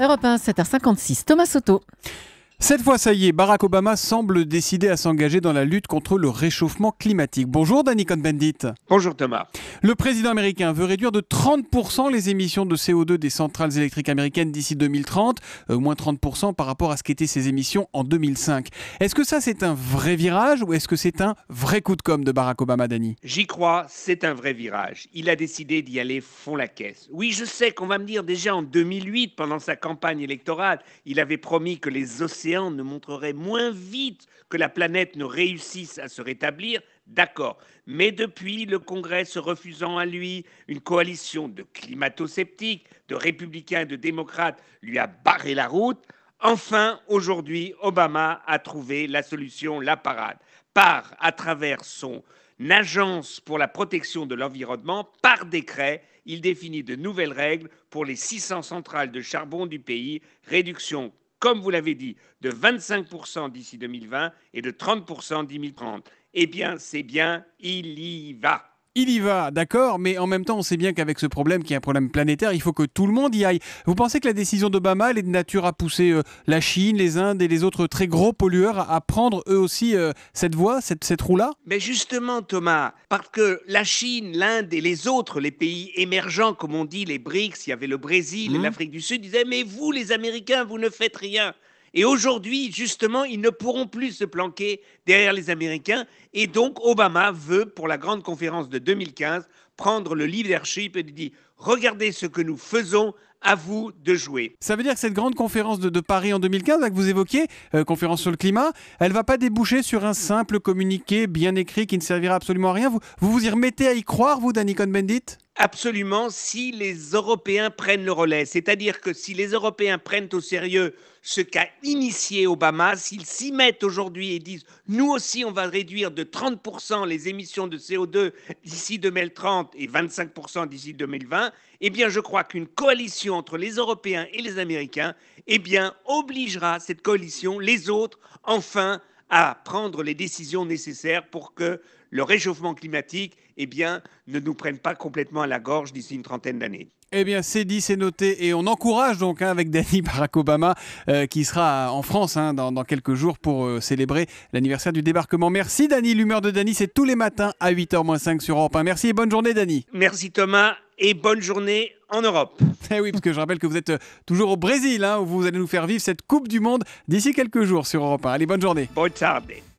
Europe 1, 7h56. Thomas Soto. Cette fois, ça y est, Barack Obama semble décidé à s'engager dans la lutte contre le réchauffement climatique. Bonjour Danny Cohn-Bendit. Bonjour Thomas. Le président américain veut réduire de 30% les émissions de CO2 des centrales électriques américaines d'ici 2030, euh, moins 30% par rapport à ce qu'étaient ses émissions en 2005. Est-ce que ça c'est un vrai virage ou est-ce que c'est un vrai coup de com' de Barack Obama, Danny J'y crois, c'est un vrai virage. Il a décidé d'y aller fond la caisse. Oui, je sais qu'on va me dire déjà en 2008, pendant sa campagne électorale, il avait promis que les océans ne montrerait moins vite que la planète ne réussisse à se rétablir, d'accord. Mais depuis, le Congrès se refusant à lui, une coalition de climato-sceptiques, de républicains et de démocrates lui a barré la route. Enfin, aujourd'hui, Obama a trouvé la solution, la parade, par, à travers son agence pour la protection de l'environnement, par décret, il définit de nouvelles règles pour les 600 centrales de charbon du pays, réduction comme vous l'avez dit, de 25% d'ici 2020 et de 30% d'ici 2030. Eh bien, c'est bien, il y va il y va, d'accord, mais en même temps, on sait bien qu'avec ce problème, qui est un problème planétaire, il faut que tout le monde y aille. Vous pensez que la décision d'Obama, elle est de nature à pousser euh, la Chine, les Indes et les autres très gros pollueurs à, prendre eux aussi euh, cette voie, cette, roue-là Mais justement, Thomas, parce que la Chine, l'Inde et les autres, les pays émergents, comme on dit, les BRICS, il y avait le Brésil, et mmh. l'Afrique du Sud, disaient Mais vous, les Américains, vous ne faites rien. Et aujourd'hui, justement, ils ne pourront plus se planquer derrière les Américains. Et donc, Obama veut, pour la grande conférence de 2015, prendre le leadership et dire « regardez ce que nous faisons, à vous de jouer. Ça veut dire que cette grande conférence de, Paris en 2015, là, que vous évoquiez, euh, conférence sur le climat, elle va pas déboucher sur un simple communiqué bien écrit qui ne servira absolument à rien. Vous vous, y remettez à y croire, vous, Danny Cohn-Bendit absolument si les Européens prennent le relais. C'est-à-dire que si les Européens prennent au sérieux ce qu'a initié Obama, s'ils s'y mettent aujourd'hui et disent nous aussi on va réduire de 30% les émissions de CO2 d'ici 2030 et 25% d'ici 2020, eh bien je crois qu'une coalition entre les Européens et les Américains, eh bien obligera cette coalition, les autres, enfin à prendre les décisions nécessaires pour que le réchauffement climatique eh bien, ne nous prenne pas complètement à la gorge d'ici une trentaine d'années. Eh bien, c'est dit, c'est noté, et on encourage donc hein, avec Danny Barack Obama euh, qui sera en France hein, dans, quelques jours pour euh, célébrer l'anniversaire du débarquement. Merci Danny, l'humeur de Danny, c'est tous les matins à 8 h 05 sur Europe 1. Merci et bonne journée Danny. Merci Thomas et bonne journée en Europe. Eh oui, parce que je rappelle que vous êtes euh, toujours au Brésil, hein, où vous allez nous faire vivre cette Coupe du Monde d'ici quelques jours sur Europe 1. Allez, bonne journée. Bonne journée.